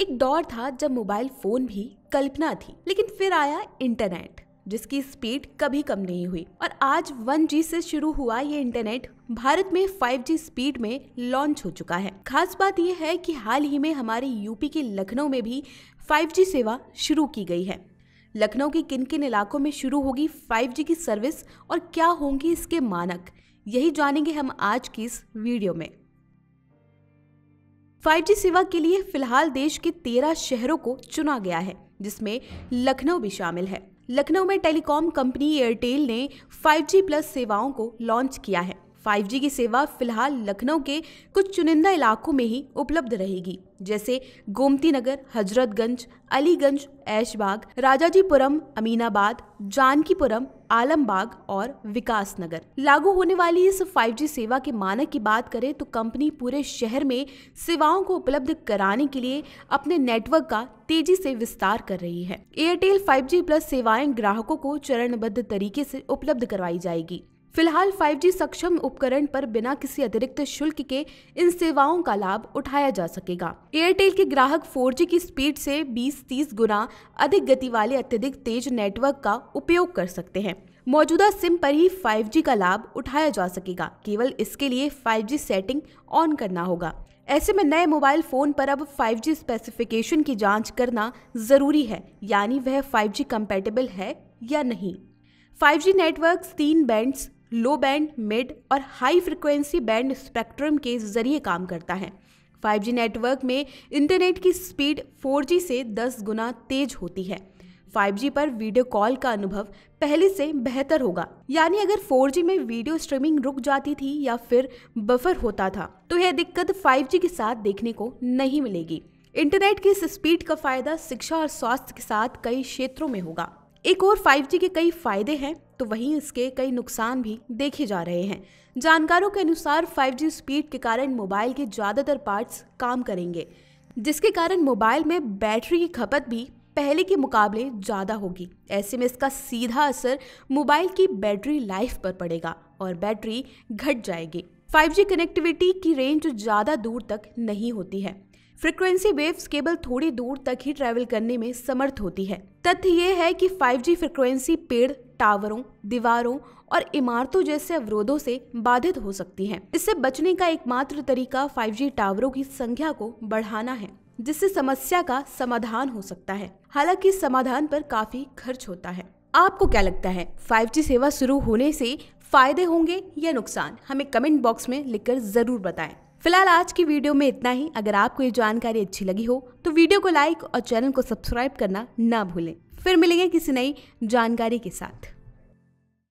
एक दौर था जब मोबाइल फोन भी कल्पना थी लेकिन फिर आया इंटरनेट जिसकी स्पीड कभी कम नहीं हुई और आज 1G से शुरू हुआ ये इंटरनेट भारत में 5G स्पीड में लॉन्च हो चुका है खास बात यह है कि हाल ही में हमारे यूपी के लखनऊ में भी 5G सेवा शुरू की गई है लखनऊ के किन किन इलाकों में शुरू होगी 5G की सर्विस और क्या होंगी इसके मानक यही जानेंगे हम आज की इस वीडियो में 5G सेवा के लिए फिलहाल देश के तेरह शहरों को चुना गया है जिसमें लखनऊ भी शामिल है लखनऊ में टेलीकॉम कंपनी एयरटेल ने 5G प्लस सेवाओं को लॉन्च किया है 5G की सेवा फिलहाल लखनऊ के कुछ चुनिंदा इलाकों में ही उपलब्ध रहेगी जैसे गोमती नगर हजरतगंज अलीगंज ऐशबाग राजाजीपुरम अमीनाबाद जानकीपुरम आलमबाग और विकास नगर लागू होने वाली इस 5G सेवा के मानक की बात करें तो कंपनी पूरे शहर में सेवाओं को उपलब्ध कराने के लिए अपने नेटवर्क का तेजी से विस्तार कर रही है एयरटेल 5G प्लस सेवाएं ग्राहकों को चरणबद्ध तरीके से उपलब्ध करवाई जाएगी फिलहाल 5G सक्षम उपकरण पर बिना किसी अतिरिक्त शुल्क के इन सेवाओं का लाभ उठाया जा सकेगा एयरटेल के ग्राहक 4G की स्पीड से 20-30 गुना अधिक गति वाले अत्यधिक तेज नेटवर्क का उपयोग कर सकते हैं मौजूदा सिम पर ही 5G का लाभ उठाया जा सकेगा केवल इसके लिए 5G सेटिंग ऑन करना होगा ऐसे में नए मोबाइल फ़ोन पर अब 5G स्पेसिफिकेशन की जांच करना ज़रूरी है यानी वह 5G कंपैटिबल है या नहीं 5G नेटवर्क तीन बैंड्स लो बैंड मिड और हाई फ्रिक्वेंसी बैंड स्पेक्ट्रम के जरिए काम करता है 5G नेटवर्क में इंटरनेट की स्पीड 4G से 10 गुना तेज होती है 5G पर वीडियो कॉल का अनुभव पहले से बेहतर होगा यानी अगर 4G में वीडियो स्ट्रीमिंग रुक जाती थी या फिर बफर होता था तो यह दिक्कत 5G के साथ देखने को नहीं मिलेगी इंटरनेट की इस स्पीड का फायदा शिक्षा और स्वास्थ्य के साथ कई क्षेत्रों में होगा एक और 5G के कई फायदे हैं तो वहीं इसके कई नुकसान भी देखे जा रहे हैं जानकारों के अनुसार 5G स्पीड के कारण मोबाइल के ज़्यादातर पार्ट्स काम करेंगे जिसके कारण मोबाइल में बैटरी की खपत भी पहले के मुकाबले ज़्यादा होगी ऐसे में इसका सीधा असर मोबाइल की बैटरी लाइफ पर पड़ेगा और बैटरी घट जाएगी 5G कनेक्टिविटी की रेंज ज़्यादा दूर तक नहीं होती है फ्रिक्वेंसी वेव्स केवल थोड़ी दूर तक ही ट्रैवल करने में समर्थ होती है तथ्य ये है कि 5G फ्रिक्वेंसी पेड़ टावरों दीवारों और इमारतों जैसे अवरोधों से बाधित हो सकती है इससे बचने का एकमात्र तरीका 5G टावरों की संख्या को बढ़ाना है जिससे समस्या का समाधान हो सकता है हालांकि समाधान पर काफी खर्च होता है आपको क्या लगता है 5G सेवा शुरू होने से फायदे होंगे या नुकसान हमें कमेंट बॉक्स में लिखकर जरूर बताएं फिलहाल आज की वीडियो में इतना ही अगर आपको ये जानकारी अच्छी लगी हो तो वीडियो को लाइक और चैनल को सब्सक्राइब करना ना भूलें फिर मिलेंगे किसी नई जानकारी के साथ